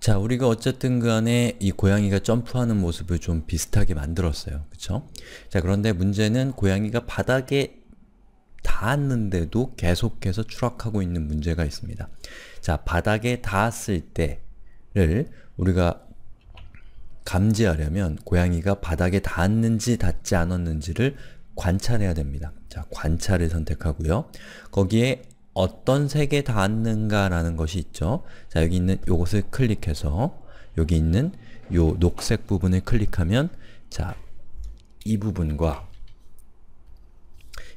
자 우리가 어쨌든 간에 그 이 고양이가 점프하는 모습을 좀 비슷하게 만들었어요. 그쵸? 자 그런데 문제는 고양이가 바닥에 닿았는데도 계속해서 추락하고 있는 문제가 있습니다. 자 바닥에 닿았을 때를 우리가 감지하려면 고양이가 바닥에 닿았는지 닿지 않았는지를 관찰해야 됩니다. 자 관찰을 선택하고요. 거기에 어떤 색에 닿았는가라는 것이 있죠. 자, 여기 있는 요것을 클릭해서 여기 있는 요 녹색 부분을 클릭하면 자, 이 부분과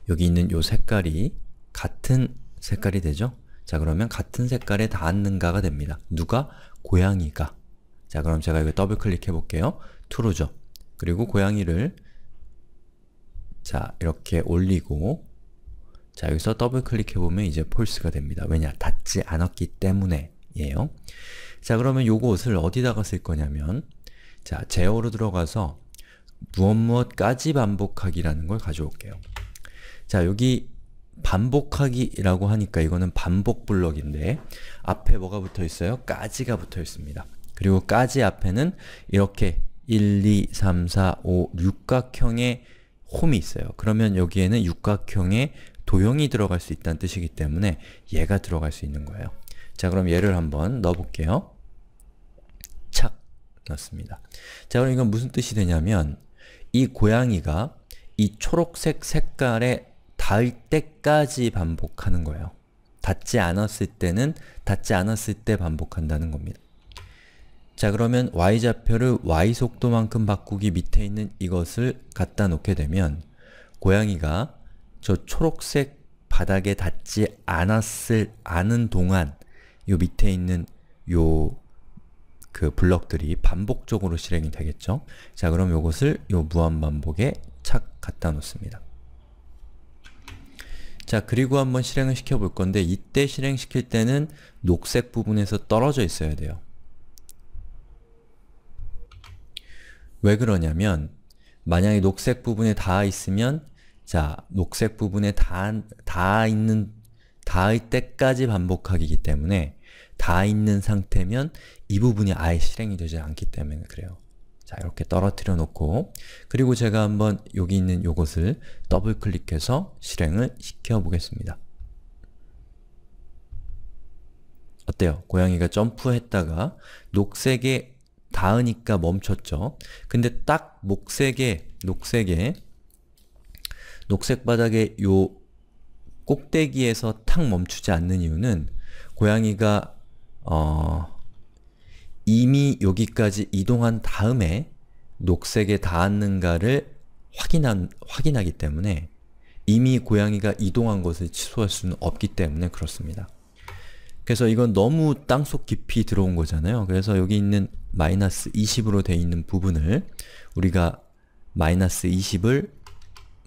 여기 있는 요 색깔이 같은 색깔이 되죠? 자, 그러면 같은 색깔에 닿았는가가 됩니다. 누가? 고양이가. 자, 그럼 제가 이거 더블 클릭해 볼게요. true죠. 그리고 고양이를 자, 이렇게 올리고 자 여기서 더블 클릭해보면 이제 false가 됩니다. 왜냐? 닫지 않았기 때문에 예요. 자 그러면 요것을 어디다가 쓸 거냐면 자 제어로 들어가서 무엇 무엇까지 반복하기라는 걸 가져올게요. 자 여기 반복하기라고 하니까 이거는 반복 블럭인데 앞에 뭐가 붙어 있어요? 까지가 붙어 있습니다. 그리고 까지 앞에는 이렇게 1, 2, 3, 4, 5 육각형의 홈이 있어요. 그러면 여기에는 육각형의 도형이 들어갈 수 있다는 뜻이기 때문에 얘가 들어갈 수 있는 거예요. 자 그럼 얘를 한번 넣어볼게요. 착! 넣습니다. 자 그럼 이건 무슨 뜻이 되냐면 이 고양이가 이 초록색 색깔에 닿을 때까지 반복하는 거예요. 닿지 않았을 때는 닿지 않았을 때 반복한다는 겁니다. 자 그러면 y좌표를 y속도만큼 바꾸기 밑에 있는 이것을 갖다 놓게 되면 고양이가 저 초록색 바닥에 닿지 않았을 않은 동안 요 밑에 있는 요그 블럭들이 반복적으로 실행이 되겠죠. 자 그럼 요것을 요 무한 반복에 착 갖다 놓습니다. 자 그리고 한번 실행을 시켜 볼 건데 이때 실행시킬 때는 녹색 부분에서 떨어져 있어야 돼요. 왜 그러냐면 만약에 녹색 부분에 닿아 있으면 자, 녹색 부분에 다, 다 있는, 닿을 때까지 반복하기 때문에 다 있는 상태면 이 부분이 아예 실행이 되지 않기 때문에 그래요. 자, 이렇게 떨어뜨려 놓고 그리고 제가 한번 여기 있는 요것을 더블 클릭해서 실행을 시켜 보겠습니다. 어때요? 고양이가 점프했다가 녹색에 닿으니까 멈췄죠? 근데 딱 목색에, 녹색에 녹색 바닥의 요 꼭대기에서 탁 멈추지 않는 이유는 고양이가 어 이미 여기까지 이동한 다음에 녹색에 닿았는가를 확인한, 확인하기 때문에 이미 고양이가 이동한 것을 취소할 수는 없기 때문에 그렇습니다. 그래서 이건 너무 땅속 깊이 들어온 거잖아요. 그래서 여기 있는 마이너스 20으로 되어 있는 부분을 우리가 마이너스 20을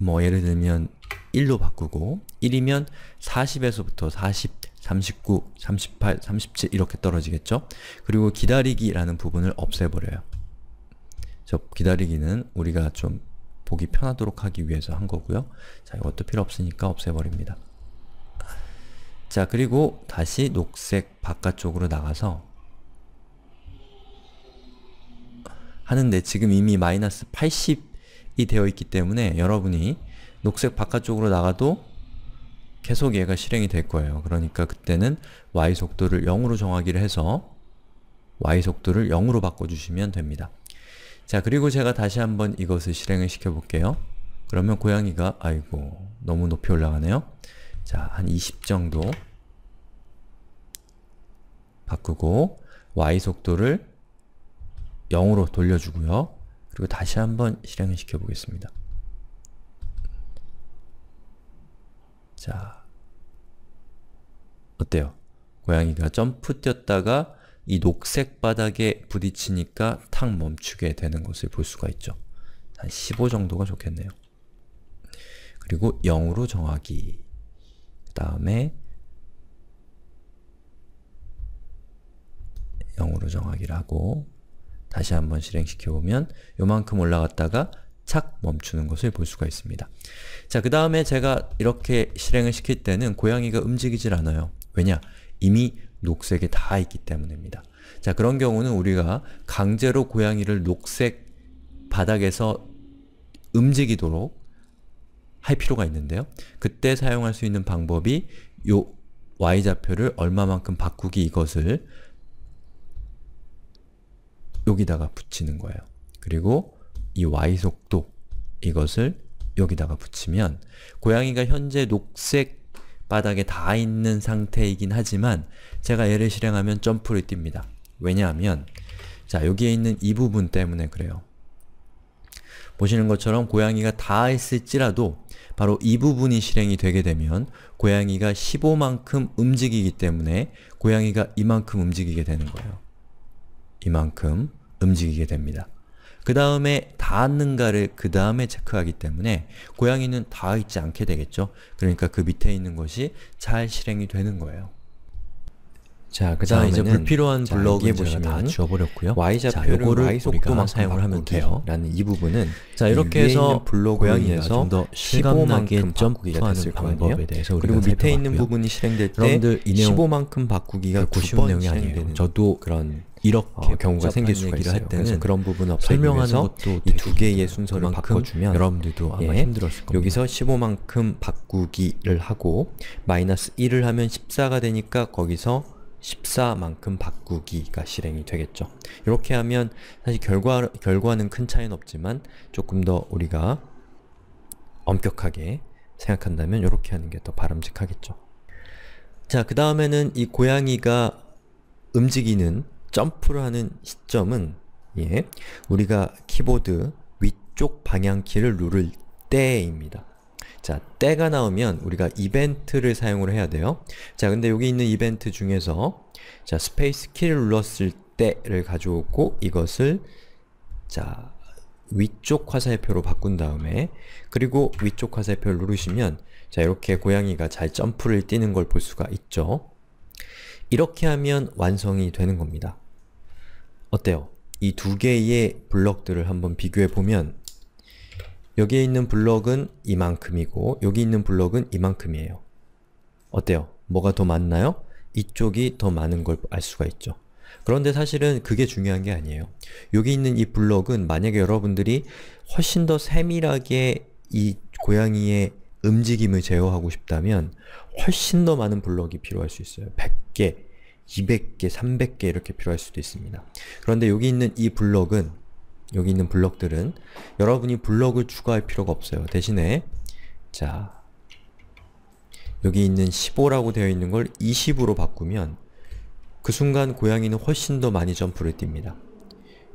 뭐 예를 들면 1로 바꾸고 1이면 40에서부터 40, 39, 38, 37 이렇게 떨어지겠죠? 그리고 기다리기라는 부분을 없애버려요. 저 기다리기는 우리가 좀 보기 편하도록 하기 위해서 한 거고요. 자, 이것도 필요 없으니까 없애버립니다. 자, 그리고 다시 녹색 바깥쪽으로 나가서 하는데 지금 이미 마이너스 80이 되어 있기 때문에 여러분이 녹색 바깥쪽으로 나가도 계속 얘가 실행이 될 거예요. 그러니까 그때는 y 속도를 0으로 정하기를 해서 y 속도를 0으로 바꿔주시면 됩니다. 자, 그리고 제가 다시 한번 이것을 실행을 시켜볼게요. 그러면 고양이가, 아이고, 너무 높이 올라가네요. 자, 한 20 정도 바꾸고 y 속도를 0으로 돌려주고요. 그리고 다시 한번 실행시켜 보겠습니다. 자, 어때요? 고양이가 점프 뛰었다가 이 녹색 바닥에 부딪히니까 탁 멈추게 되는 것을 볼 수가 있죠. 한 15 정도가 좋겠네요. 그리고 0으로 정하기 그 다음에 0으로 정하기를 고 다시 한번 실행시켜 보면 요만큼 올라갔다가 착 멈추는 것을 볼 수가 있습니다. 자, 그 다음에 제가 이렇게 실행을 시킬 때는 고양이가 움직이질 않아요. 왜냐? 이미 녹색에 다 있기 때문입니다. 자, 그런 경우는 우리가 강제로 고양이를 녹색 바닥에서 움직이도록 할 필요가 있는데요. 그때 사용할 수 있는 방법이 요 y좌표를 얼마만큼 바꾸기 이것을 여기다가 붙이는 거예요. 그리고 이 y속도 이것을 여기다가 붙이면 고양이가 현재 녹색 바닥에 다 있는 상태이긴 하지만 제가 얘를 실행하면 점프를 뜁니다. 왜냐하면 자 여기에 있는 이 부분 때문에 그래요. 보시는 것처럼 고양이가 다있을지라도 바로 이 부분이 실행이 되게 되면 고양이가 15만큼 움직이기 때문에 고양이가 이만큼 움직이게 되는 거예요. 이만큼 움직이게 됩니다. 그 다음에 닿았는가를 그 다음에 체크하기 때문에 고양이는 닿아 있지 않게 되겠죠. 그러니까 그 밑에 있는 것이 잘 실행이 되는 거예요. 자, 그 다음에 이 불필요한 블럭을 보시면 다 지워버렸고요. Y 좌표를 Y 속도만 사용을 하면 돼요. 라는 이 부분은 자 이렇게 해서 블로그에서 좀더 실감나게 점프하는 방법에 대해서 그리고 살펴봤고요. 있는 부분이 실행될 때 15만큼 바꾸기가 그 구쉬운 내용이 저도 그런 이렇게 어, 경우가 생길 수가 있어요. 할 때는 그런 부분을 설명하는 것도 이 두 개의 순서를 바꿔주면 여러분들도 아마 예, 힘들었을 겁니다. 여기서 15만큼 바꾸기를 하고 마이너스 1을 하면 14가 되니까 거기서 14만큼 바꾸기가 실행이 되겠죠. 이렇게 하면 사실 결과, 결과는 큰 차이는 없지만 조금 더 우리가 엄격하게 생각한다면 이렇게 하는 게 더 바람직하겠죠. 자, 그 다음에는 이 고양이가 움직이는 점프를 하는 시점은 예, 우리가 키보드 위쪽 방향키를 누를 때입니다. 자, 때가 나오면 우리가 이벤트를 사용을 해야 돼요. 자, 근데 여기 있는 이벤트 중에서 자, 스페이스 키를 눌렀을 때를 가져오고 이것을 자, 위쪽 화살표로 바꾼 다음에 그리고 위쪽 화살표를 누르시면 자, 이렇게 고양이가 잘 점프를 뛰는 걸 볼 수가 있죠. 이렇게 하면 완성이 되는 겁니다. 어때요? 이 두 개의 블럭들을 한번 비교해 보면 여기에 있는 블럭은 이만큼이고 여기 있는 블럭은 이만큼이에요. 어때요? 뭐가 더 많나요? 이쪽이 더 많은 걸 알 수가 있죠. 그런데 사실은 그게 중요한 게 아니에요. 여기 있는 이 블럭은 만약에 여러분들이 훨씬 더 세밀하게 이 고양이의 움직임을 제어하고 싶다면 훨씬 더 많은 블럭이 필요할 수 있어요. 100개, 200개, 300개 이렇게 필요할 수도 있습니다. 그런데 여기 있는 이 블럭은 여기 있는 블럭들은 여러분이 블럭을 추가할 필요가 없어요. 대신에 자 여기 있는 15라고 되어 있는 걸 20으로 바꾸면 그 순간 고양이는 훨씬 더 많이 점프를 뜁니다.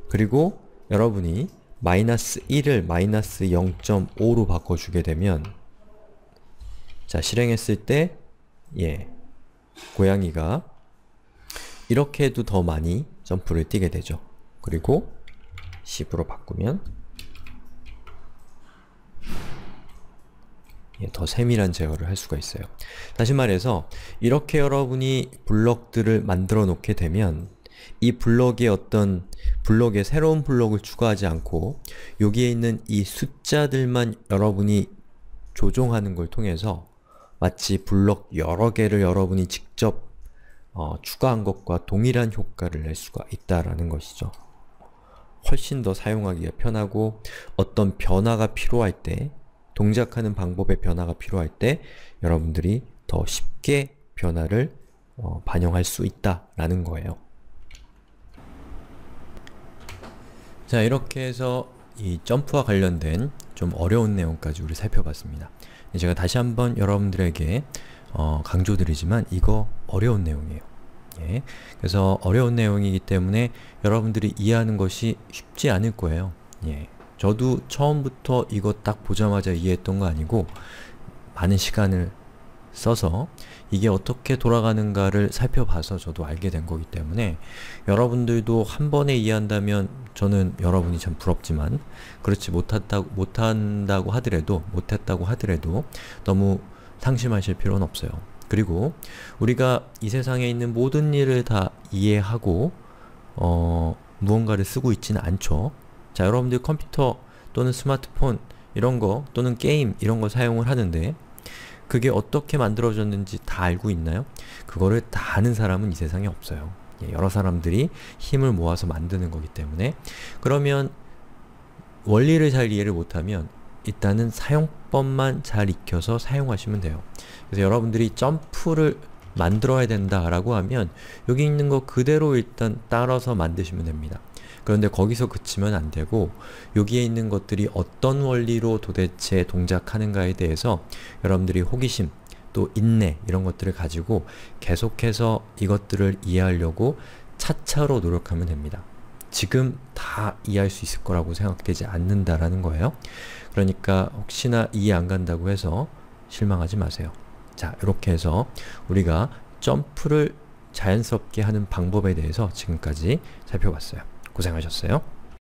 그리고 여러분이 마이너스 1을 마이너스 0.5로 바꿔주게 되면 자 실행했을 때 예, 고양이가 이렇게 해도 더 많이 점프를 뛰게 되죠. 그리고 10으로 바꾸면 더 세밀한 제어를 할 수가 있어요. 다시 말해서 이렇게 여러분이 블럭들을 만들어 놓게 되면 이 블럭의 어떤 블럭에 새로운 블럭을 추가하지 않고 여기에 있는 이 숫자들만 여러분이 조종하는 걸 통해서 마치 블럭 여러 개를 여러분이 직접 어, 추가한 것과 동일한 효과를 낼 수가 있다라는 것이죠. 훨씬 더 사용하기가 편하고 어떤 변화가 필요할 때 동작하는 방법의 변화가 필요할 때 여러분들이 더 쉽게 변화를 어, 반영할 수 있다라는 거예요. 자 이렇게 해서 이 점프와 관련된 좀 어려운 내용까지 우리 살펴봤습니다. 제가 다시 한번 여러분들에게 어, 강조드리지만 이거 어려운 내용이에요. 예. 그래서 어려운 내용이기 때문에 여러분들이 이해하는 것이 쉽지 않을 거예요. 예. 저도 처음부터 이거 딱 보자마자 이해했던 거 아니고 많은 시간을 써서 이게 어떻게 돌아가는가를 살펴봐서 저도 알게 된 거기 때문에 여러분들도 한 번에 이해한다면 저는 여러분이 참 부럽지만 그렇지 못한다 못한다고 하더라도 못했다고 하더라도 너무 상심하실 필요는 없어요. 그리고 우리가 이 세상에 있는 모든 일을 다 이해하고 어, 무언가를 쓰고 있지는 않죠. 자, 여러분들 컴퓨터 또는 스마트폰 이런 거 또는 게임 이런 거 사용을 하는데 그게 어떻게 만들어졌는지 다 알고 있나요? 그거를 다 아는 사람은 이 세상에 없어요. 예, 여러 사람들이 힘을 모아서 만드는 거기 때문에 그러면 원리를 잘 이해를 못하면 일단은 사용법만 잘 익혀서 사용하시면 돼요. 그래서 여러분들이 점프를 만들어야 된다라고 하면 여기 있는 거 그대로 일단 따라서 만드시면 됩니다. 그런데 거기서 그치면 안되고 여기에 있는 것들이 어떤 원리로 도대체 동작하는가에 대해서 여러분들이 호기심, 또 인내 이런 것들을 가지고 계속해서 이것들을 이해하려고 차차로 노력하면 됩니다. 지금 다 이해할 수 있을 거라고 생각되지 않는다라는 거예요. 그러니까 혹시나 이해 안 간다고 해서 실망하지 마세요. 자, 이렇게 해서 우리가 점프를 자연스럽게 하는 방법에 대해서 지금까지 살펴봤어요. 고생하셨어요.